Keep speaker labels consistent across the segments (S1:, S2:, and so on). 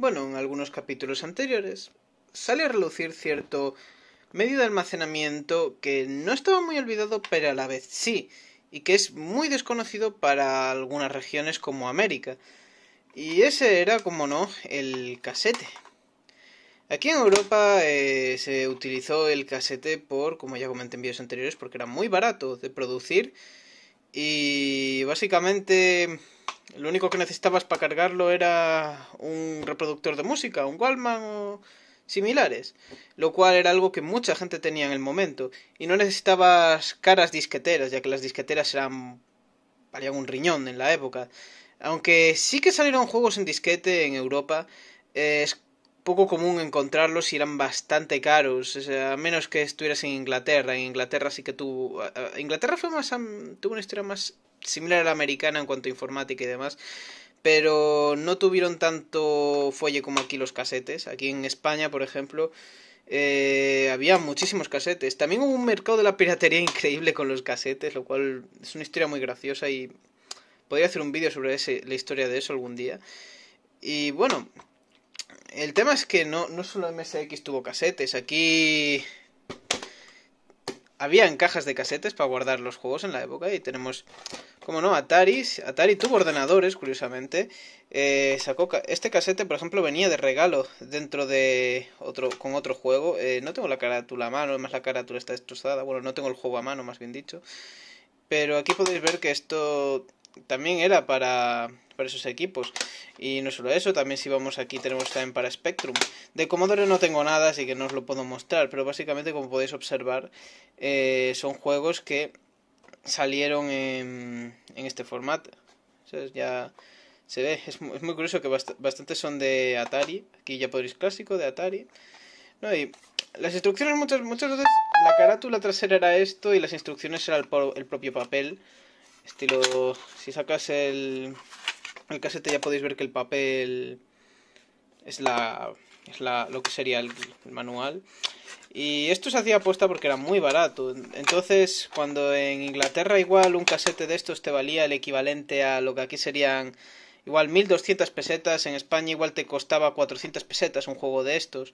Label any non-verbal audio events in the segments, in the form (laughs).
S1: bueno, en algunos capítulos anteriores, sale a relucir cierto medio de almacenamiento que no estaba muy olvidado, pero a la vez sí, y que es muy desconocido para algunas regiones como América. Y ese era, como no, el casete. Aquí en Europa eh, se utilizó el casete por, como ya comenté en vídeos anteriores, porque era muy barato de producir y básicamente lo único que necesitabas para cargarlo era un reproductor de música, un Wallman o similares, lo cual era algo que mucha gente tenía en el momento. Y no necesitabas caras disqueteras, ya que las disqueteras eran valían un riñón en la época. Aunque sí que salieron juegos en disquete en Europa, Es poco común encontrarlos y eran bastante caros, a menos que estuvieras en Inglaterra. En Inglaterra sí que tuvo... Inglaterra fue más, tuvo una historia más similar a la americana en cuanto a informática y demás, pero no tuvieron tanto fuelle como aquí los casetes. Aquí en España, por ejemplo, eh, había muchísimos casetes. También hubo un mercado de la piratería (laughs) increíble con los casetes, lo cual es una historia muy graciosa y podría hacer un vídeo sobre ese, la historia de eso algún día. Y bueno, el tema es que no, no solo MSX tuvo casetes, aquí habían cajas de casetes para guardar los juegos en la época y tenemos, como no, Atari. Atari tuvo ordenadores, curiosamente. Eh, este casete, por ejemplo, venía de regalo dentro de otro con otro juego. Eh, no tengo la carátula a mano, además la carátula está destrozada. Bueno, no tengo el juego a mano, más bien dicho. Pero aquí podéis ver que esto también era para para esos equipos. Y no solo eso, también si vamos aquí tenemos también para Spectrum. De Commodore no tengo nada, así que no os lo puedo mostrar, pero básicamente como podéis observar eh, son juegos que salieron en, en este formato. ya se ve, es muy, curioso que bastantes son de Atari. Aquí ya podréis clásico de Atari. No, las instrucciones muchas, muchas veces la carátula trasera era esto y las instrucciones era el, el propio papel. Estilo, si sacas el, el casete ya podéis ver que el papel es la es la, lo que sería el, manual. Y esto se hacía apuesta porque era muy barato. Entonces, cuando en Inglaterra igual un casete de estos te valía el equivalente a lo que aquí serían igual 1200 pesetas, en España igual te costaba 400 pesetas un juego de estos.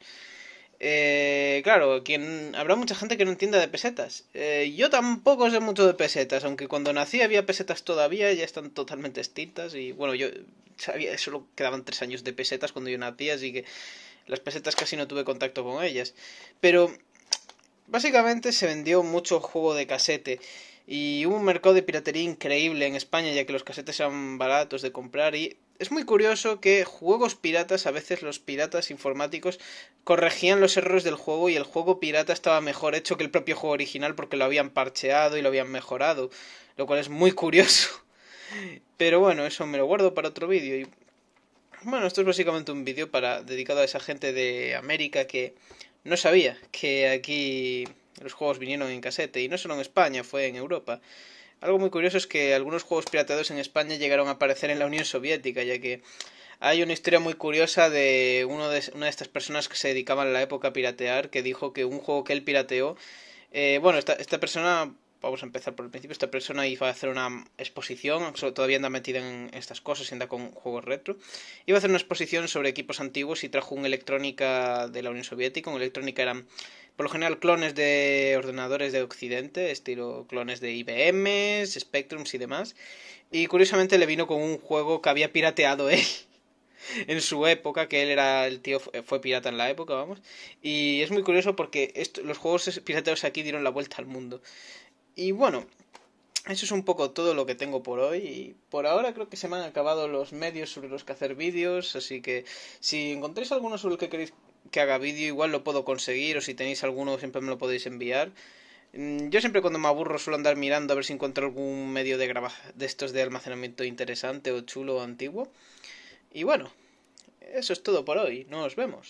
S1: Eh, claro, quien, habrá mucha gente que no entienda de pesetas. Eh, yo tampoco sé mucho de pesetas, aunque cuando nací había pesetas todavía, ya están totalmente extintas. Y bueno, yo sabía, solo quedaban tres años de pesetas cuando yo nací, así que las pesetas casi no tuve contacto con ellas. Pero básicamente se vendió mucho juego de casete. Y hubo un mercado de piratería increíble en España, ya que los casetes eran baratos de comprar y es muy curioso que juegos piratas, a veces los piratas informáticos corregían los errores del juego y el juego pirata estaba mejor hecho que el propio juego original porque lo habían parcheado y lo habían mejorado, lo cual es muy (laughs) curioso. Pero bueno, eso me lo guardo para otro vídeo. Y... Bueno, esto es básicamente un vídeo para dedicado a esa gente de América que no sabía que aquí los juegos vinieron en casete y no solo en España, fue en Europa. Algo muy curioso es que algunos juegos pirateados en España llegaron a aparecer en la Unión Soviética, ya que hay una historia muy curiosa de, uno de una de estas personas que se dedicaban a la época a piratear, que dijo que un juego que él pirateó, eh, bueno, esta, persona vamos a empezar por el principio. Esta persona iba a hacer una exposición, todavía anda metida en estas cosas y anda con juegos retro. Iba a hacer una exposición sobre equipos antiguos y trajo un electrónica de la Unión Soviética. Un electrónica era... Por lo general clones de ordenadores de Occidente, estilo clones de IBM, Spectrums y demás. Y curiosamente le vino con un juego que había pirateado (laughs) él en su época, que él era el tío, fue pirata en la época, vamos. Y es muy curioso porque los juegos pirateados aquí dieron la vuelta al mundo. Y bueno, eso es un poco todo lo que tengo por hoy. Y por ahora creo que se me han acabado los medios sobre los que hacer vídeos, así que si encontráis alguno sobre el que queréis que haga vídeo igual lo puedo conseguir o si tenéis alguno siempre me lo podéis enviar. Mm, yo siempre cuando me aburro suelo andar mirando a ver si encuentro algún medio de graba de estos de almacenamiento interesante o chulo o antiguo. Y bueno, eso es todo por hoy. Nos vemos.